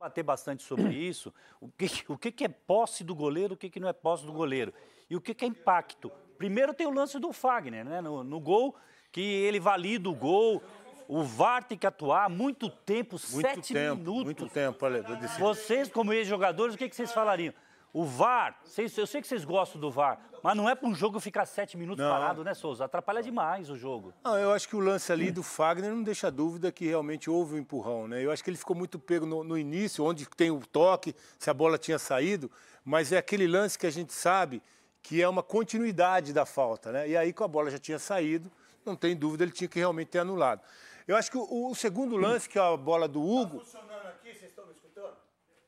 bater bastante sobre isso, o que, o que, que é posse do goleiro, o que, que não é posse do goleiro, e o que, que é impacto. Primeiro tem o lance do Fagner, né, no, no gol, que ele valida o gol, o VAR tem que atuar muito tempo, muito sete tempo, minutos. Muito tempo, olha. Vocês, como ex-jogadores, o que, que vocês falariam? O VAR, eu sei que vocês gostam do VAR, mas não é para um jogo ficar sete minutos não. parado, né, Souza? Atrapalha demais o jogo. Não, eu acho que o lance ali do Fagner não deixa dúvida que realmente houve um empurrão, né? Eu acho que ele ficou muito pego no, no início, onde tem o toque, se a bola tinha saído, mas é aquele lance que a gente sabe que é uma continuidade da falta, né? E aí, com a bola já tinha saído, não tem dúvida, ele tinha que realmente ter anulado. Eu acho que o, o segundo lance, que é a bola do Hugo. Tá funcionando aqui, vocês estão me escutando?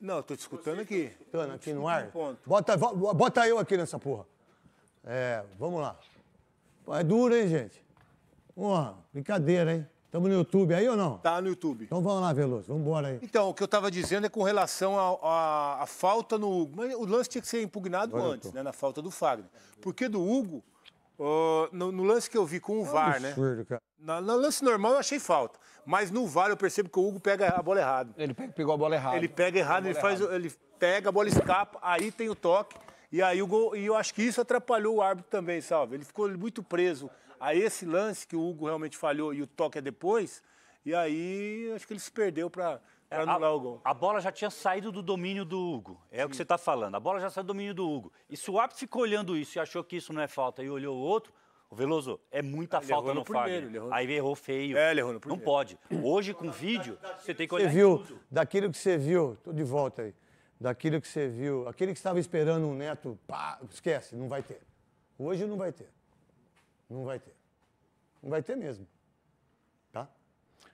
Não, eu tô te escutando aqui. Escutando aqui no ar? Bota, bota eu aqui nessa porra. É, vamos lá. É duro, hein, gente? Uma brincadeira, hein? Estamos no YouTube aí ou não? Tá no YouTube. Então vamos lá, Veloso, vamos embora aí. Então, o que eu estava dizendo é com relação à falta no Hugo. Mas o lance tinha que ser impugnado Agora antes, né? Na falta do Fagner. Porque do Hugo, no, no, lance que eu vi com o é VAR, né? absurdo, né? Cara. Na, no lance normal eu achei falta. Mas no VAR eu percebo que o Hugo pega a bola errada. Ele pegou a bola errada. Ele pega errado, ele, faz, ele pega, a bola escapa, aí tem o toque. E aí o gol, e eu acho que isso atrapalhou o árbitro também, salve. Ele ficou muito preso a esse lance que o Hugo realmente falhou e o toque é depois. E aí acho que ele se perdeu para é, Para anular o gol. A bola já tinha saído do domínio do Hugo. É Sim. o que você está falando. A bola já saiu do domínio do Hugo. E se o árbitro ficou olhando isso e achou que isso não é falta e olhou o outro, o Veloso, é muita ah, ele falta no, primeiro, Aí ele errou feio. É, ele errou no primeiro. Não pode. Hoje, com vídeo, você tem que olhar você viu, tudo. Daquilo que você viu, Estou de volta aí. Daquilo que você viu, aquele que estava esperando um neto, pá, esquece, não vai ter. Hoje não vai ter. Não vai ter. Não vai ter mesmo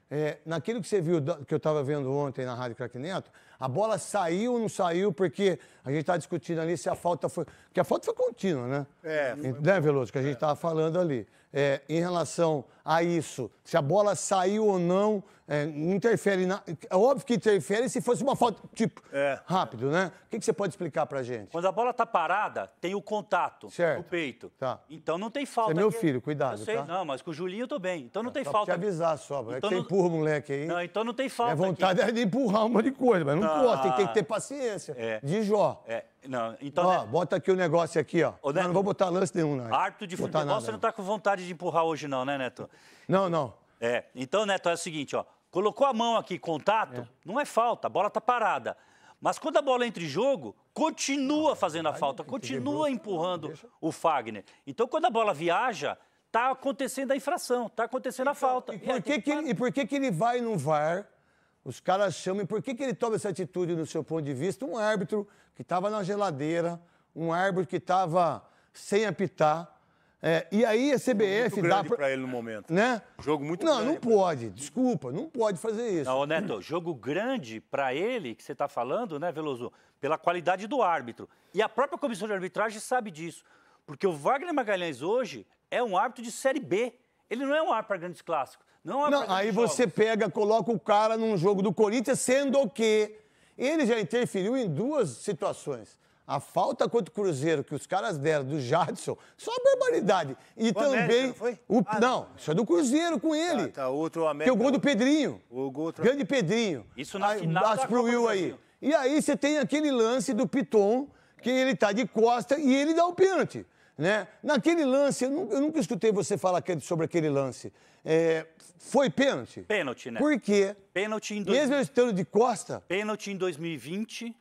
é, naquilo que você viu, que eu estava vendo ontem na Rádio Craque Neto, a bola saiu ou não saiu, porque a gente está discutindo ali se a falta foi. Porque a falta foi contínua, né? É. Foi... Né, Veloso? Que a gente estava é. falando ali. É, em relação a isso, se a bola saiu ou não, é, interfere na. É óbvio que interfere se fosse uma falta, tipo, é. rápido, né? O que, que, você pode explicar pra gente? Quando a bola tá parada, tem o contato certo. no peito. Tá. Então não tem falta. Você é meu filho, cuidado. Eu sei, tá? não, mas com o Julinho eu tô bem. Então não tá, tem falta. que avisar só, então é que não... você empurra o moleque aí. Não, então não tem falta. É vontade aqui. de empurrar um monte de coisa, mas não, não tem que ter paciência. É. De Jó. É. Não, então, ó, né? bota aqui o negócio aqui, ó. Ô, não, não vou botar lance nenhum, não. Árbitro de futebol, nada, você não tá com vontade de empurrar hoje, não, né, Neto? Não, não. É. Então, Neto, é o seguinte, ó. Colocou a mão aqui, contato, é. não é falta, a bola tá parada. Mas quando a bola entra em jogo, continua fazendo a falta, continua empurrando o Fagner. Então, quando a bola viaja, tá acontecendo a infração, tá acontecendo a então, falta. E por, é, que, que, e por que, que ele vai no VAR os caras chamam. E por que, que ele toma essa atitude, no seu ponto de vista? Um árbitro que estava na geladeira, um árbitro que estava sem apitar. É, e aí a CBF dá para pra ele no momento. Né? Jogo muito não, grande. Não, não pode. Ele. Desculpa, não pode fazer isso. Não, Neto, jogo grande para ele que você está falando, né, Veloso? Pela qualidade do árbitro. E a própria comissão de arbitragem sabe disso, porque o Wagner Magalhães hoje é um árbitro de série B. Ele não é um árbitro para grandes clássicos. Não, é não aí você pega, coloca o cara num jogo do Corinthians, sendo que ele já interferiu em duas situações. A falta contra o Cruzeiro que os caras deram do Jadson, só barbaridade. E o também. América, não, foi? O, ah, não, isso é do Cruzeiro com tá, ele. Tá, tá outro América. é o gol do Pedrinho. O gol outro... Grande Pedrinho. Isso na aí, final. Da pro Will aí. E aí você tem aquele lance do Piton, que ele tá de costa e ele dá o pênalti. Né? Naquele lance, eu nunca, eu nunca escutei você falar sobre aquele lance. É, foi pênalti? Pênalti, né? Por quê? Pênalti em... Mesmo estando de costa? Pênalti em 2020,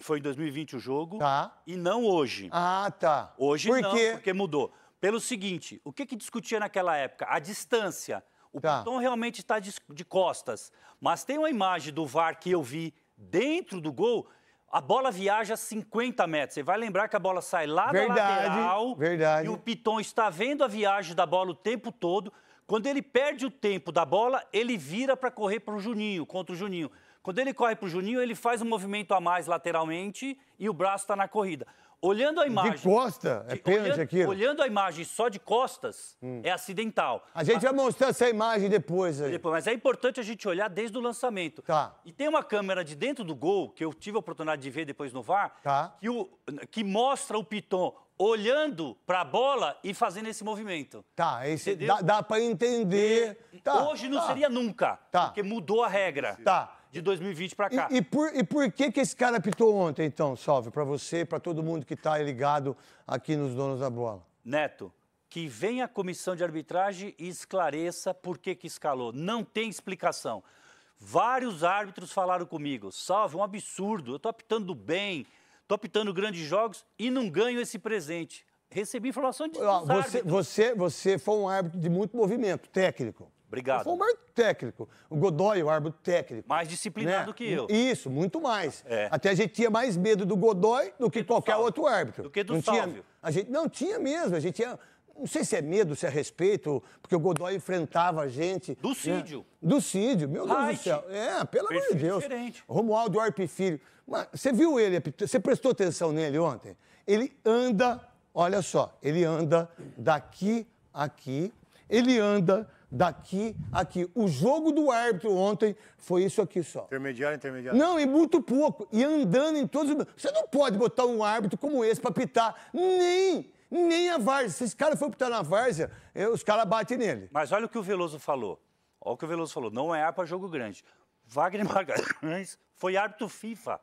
foi em 2020 o jogo. Tá. E não hoje. Ah, tá. Hoje Por não, quê? porque mudou. Pelo seguinte, o que, que discutia naquela época? A distância. O tá. Piton realmente está de, de costas. Mas tem uma imagem do VAR que eu vi dentro do gol a bola viaja 50 metros. Você vai lembrar que a bola sai lá verdade, da lateral. Verdade. E o Piton está vendo a viagem da bola o tempo todo. Quando ele perde o tempo da bola, ele vira para correr para o Juninho, contra o Juninho. Quando ele corre para o Juninho, ele faz um movimento a mais lateralmente e o braço está na corrida. Olhando a imagem. De costa, é de, pênalti olhando, aquilo. Olhando a imagem só de costas, hum. é acidental. A gente a, vai mostrar essa imagem depois aí. Depois, mas é importante a gente olhar desde o lançamento. Tá. E tem uma câmera de dentro do gol, que eu tive a oportunidade de ver depois no VAR, tá. que, o, que mostra o Piton olhando para a bola e fazendo esse movimento. Tá, esse, dá, dá para entender. tá, hoje não tá. seria nunca, Tá. porque mudou a regra. Tá de 2020 para cá. E, e, por, e por que, que esse cara apitou ontem, então, Salve? Para você, para todo mundo que está ligado aqui nos Donos da Bola. Neto, que venha a comissão de arbitragem e esclareça por que, que escalou. Não tem explicação. Vários árbitros falaram comigo, Salve, é um absurdo, eu estou apitando bem, estou apitando grandes jogos e não ganho esse presente. Recebi informação de você, você, você foi um árbitro de muito movimento técnico. Obrigado. Eu árbitro técnico. O Godoy, o árbitro técnico. Mais disciplinado né? que eu. Isso, muito mais. É. Até a gente tinha mais medo do Godoy do, que, que do qualquer outro árbitro. Do que do não Tinha, a gente não tinha mesmo, a gente tinha não sei se é medo, se é respeito, porque o Godoy enfrentava a gente. Do Cídio. Né? Do Cídio, meu Deus Height. do céu. É, pelo amor de Deus. Diferente. Romualdo Arpe Filho. Mas, você viu ele, você prestou atenção nele ontem? Ele anda, olha só, ele anda daqui aqui, ele anda daqui a aqui. O jogo do árbitro ontem foi isso aqui só. Intermediário, intermediário. Não, e muito pouco. E andando em todos os... Você não pode botar um árbitro como esse pra pitar. Nem, nem a várzea. Se esse cara for pitar na várzea, os caras batem nele. Mas olha o que o Veloso falou. Olha o que o Veloso falou. Não é ar pra jogo grande. Wagner Magalhães foi árbitro FIFA.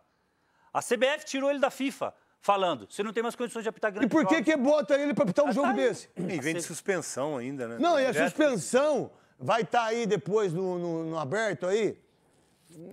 A CBF tirou ele da FIFA falando. Você não tem mais condições de apitar grande E por que, que bota ele para apitar um ah, jogo tá desse? E vem de suspensão ainda, né? Não, e a suspensão vai estar tá aí depois no, no, no, aberto aí?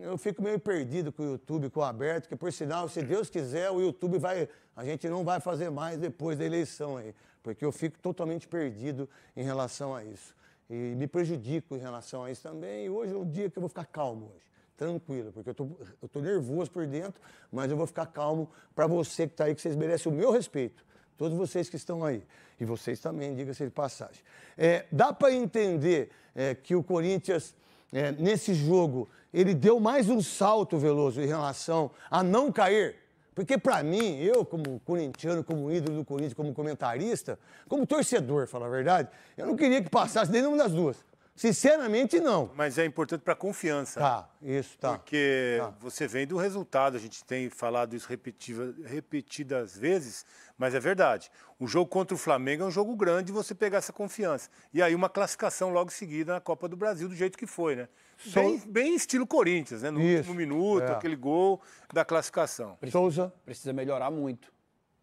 Eu fico meio perdido com o YouTube, com o aberto, que por sinal, se Deus quiser, o YouTube vai. A gente não vai fazer mais depois da eleição aí. Porque eu fico totalmente perdido em relação a isso. E me prejudico em relação a isso também. E hoje é um dia que eu vou ficar calmo hoje tranquila, porque eu tô, eu tô nervoso por dentro, mas eu vou ficar calmo para você que está aí, que vocês merecem o meu respeito. Todos vocês que estão aí. E vocês também, diga-se de passagem. É, dá para entender é, que o Corinthians, é, nesse jogo, ele deu mais um salto, Veloso, em relação a não cair. Porque para mim, eu como corintiano, como ídolo do Corinthians, como comentarista, como torcedor, falar a verdade, eu não queria que passasse nenhuma das duas. Sinceramente, não. Mas é importante para a confiança. Tá, isso, tá. Porque tá. você vem do resultado, a gente tem falado isso repetidas vezes, mas é verdade. O jogo contra o Flamengo é um jogo grande você pegar essa confiança. E aí uma classificação logo em seguida na Copa do Brasil, do jeito que foi, né? Bem, bem, estilo Corinthians, né? No isso, último minuto, é. aquele gol da classificação. Souza. Precisa melhorar muito.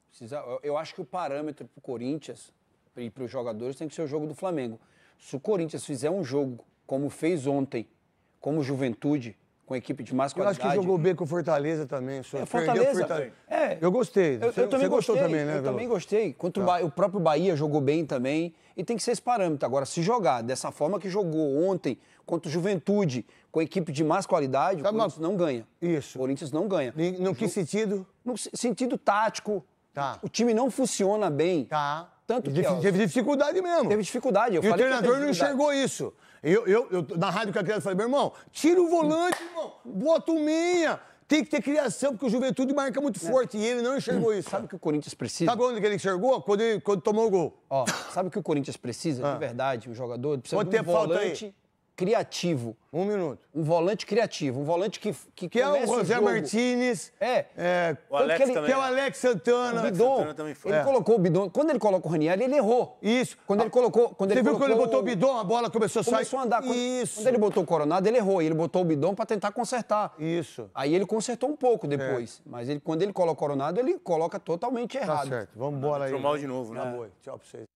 Precisa, eu acho que o parâmetro para o Corinthians e para os jogadores tem que ser o jogo do Flamengo. Se o Corinthians fizer um jogo como fez ontem, como Juventude, com equipe de mais qualidade. Eu acho que jogou bem com o Fortaleza também. Só é, Fortaleza. Fortaleza. É. Eu gostei. Eu, também gostei, também, né, Eu Velo? também gostei. tá. o, próprio Bahia jogou bem também. E tem que ser esse parâmetro. Agora, se jogar dessa forma que jogou ontem contra o Juventude, com a equipe de mais qualidade, Sabe o tá Corinthians uma... não ganha. Isso. O Corinthians não ganha. E, no que sentido? No sentido tático, Tá. O time não funciona bem. Tá. Tanto que, teve dificuldade mesmo. Teve dificuldade. Eu e o treinador não enxergou isso. Eu, eu, eu, na rádio que a criança falei, meu irmão, tira o volante, irmão, bota o meia. Tem que ter criação, porque o Juventude marca muito é. forte. E ele não enxergou isso. Sabe o que o Corinthians precisa? Sabe onde ele enxergou? Quando, ele, quando tomou o gol. Ó, sabe o que o Corinthians precisa? Ah. De verdade, o jogador precisa Quanto de um tempo volante... Falta aí? criativo. Um minuto. Um volante criativo, um volante que Que, que é o José Martinez, Martínez. É. é o Alex que, ele, que é o é. Alex Santana. O Bidon. Santana ele é. colocou o Bidon. Quando ele colocou o Ranieri, ele errou. Isso. Quando ah, ele colocou... Quando você ele viu quando ele botou o Bidon, a bola começou a sair? Começou a andar. Quando, Isso. Quando ele botou o Coronado, ele errou. E ele botou o Bidon para tentar consertar. Isso. Aí ele consertou um pouco depois. É. Mas ele, quando ele coloca o Coronado, ele coloca totalmente tá errado. Tá certo. Vamos embora aí. Entrou mal de novo, né? Tchau pra vocês.